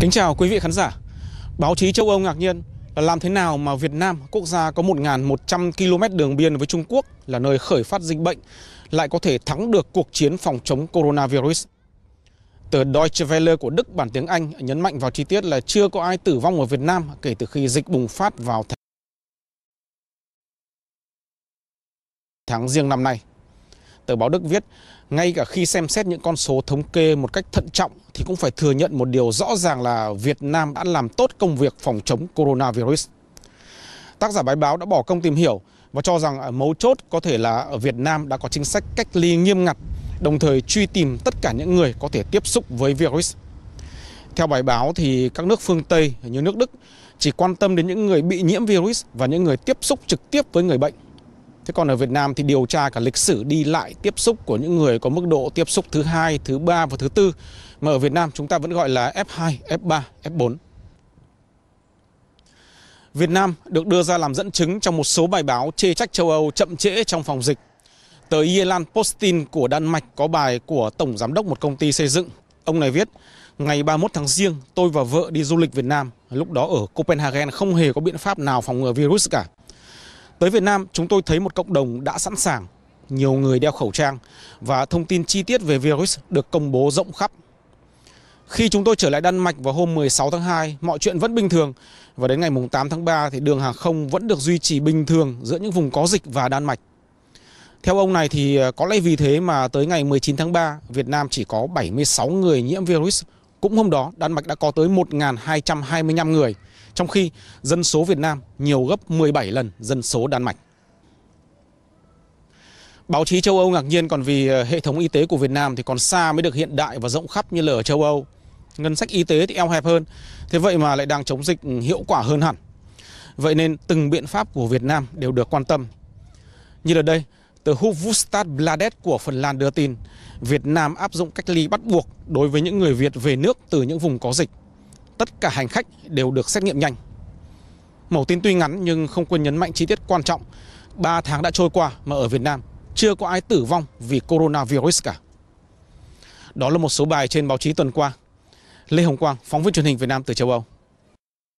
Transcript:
Kính chào quý vị khán giả. Báo chí châu Âu ngạc nhiên là làm thế nào mà Việt Nam, quốc gia có 1.100 km đường biên với Trung Quốc là nơi khởi phát dịch bệnh, lại có thể thắng được cuộc chiến phòng chống coronavirus. Tờ Deutsche Welle của Đức bản tiếng Anh nhấn mạnh vào chi tiết là chưa có ai tử vong ở Việt Nam kể từ khi dịch bùng phát vào tháng riêng năm nay tờ báo Đức viết ngay cả khi xem xét những con số thống kê một cách thận trọng thì cũng phải thừa nhận một điều rõ ràng là Việt Nam đã làm tốt công việc phòng chống coronavirus. Tác giả bài báo đã bỏ công tìm hiểu và cho rằng mấu chốt có thể là ở Việt Nam đã có chính sách cách ly nghiêm ngặt, đồng thời truy tìm tất cả những người có thể tiếp xúc với virus. Theo bài báo thì các nước phương Tây như nước Đức chỉ quan tâm đến những người bị nhiễm virus và những người tiếp xúc trực tiếp với người bệnh Thế còn ở Việt Nam thì điều tra cả lịch sử đi lại tiếp xúc của những người có mức độ tiếp xúc thứ hai, thứ ba và thứ tư mà ở Việt Nam chúng ta vẫn gọi là F2, F3, F4. Việt Nam được đưa ra làm dẫn chứng trong một số bài báo chê trách châu Âu chậm trễ trong phòng dịch. Tờ Yelan Postin của Đan Mạch có bài của Tổng Giám đốc một công ty xây dựng. Ông này viết, ngày 31 tháng riêng tôi và vợ đi du lịch Việt Nam, lúc đó ở Copenhagen không hề có biện pháp nào phòng ngừa virus cả. Tới Việt Nam, chúng tôi thấy một cộng đồng đã sẵn sàng, nhiều người đeo khẩu trang và thông tin chi tiết về virus được công bố rộng khắp. Khi chúng tôi trở lại Đan Mạch vào hôm 16 tháng 2, mọi chuyện vẫn bình thường và đến ngày 8 tháng 3 thì đường hàng không vẫn được duy trì bình thường giữa những vùng có dịch và Đan Mạch. Theo ông này thì à, có lẽ vì thế mà tới ngày 19 tháng 3, Việt Nam chỉ có 76 người nhiễm virus. Cũng hôm đó, Đan Mạch đã có tới 1.225 người trong khi dân số Việt Nam nhiều gấp 17 lần dân số Đan Mạch. Báo chí châu Âu ngạc nhiên còn vì ờ, hệ thống y tế của Việt Nam thì còn xa mới được hiện đại và rộng khắp như là ở châu Âu. Ngân sách y tế thì eo hẹp hơn, thế vậy mà lại đang chống dịch ừ, hiệu quả hơn hẳn. Vậy nên từng biện pháp của Việt Nam đều được quan tâm. Như là đây, tờ Hufvudstad Bladet của Phần Lan đưa tin, Việt Nam áp dụng cách ly bắt buộc đối với những người Việt về nước từ những vùng có dịch tất cả hành khách đều được xét nghiệm nhanh. Mẩu tin tuy ngắn nhưng không quên nhấn mạnh chi tiết quan trọng. 3 tháng đã trôi qua mà ở Việt Nam chưa có ai tử vong vì coronavirus cả. Đó là một số bài trên báo chí tuần qua. Lê Hồng Quang, phóng viên truyền hình Việt Nam từ châu Âu.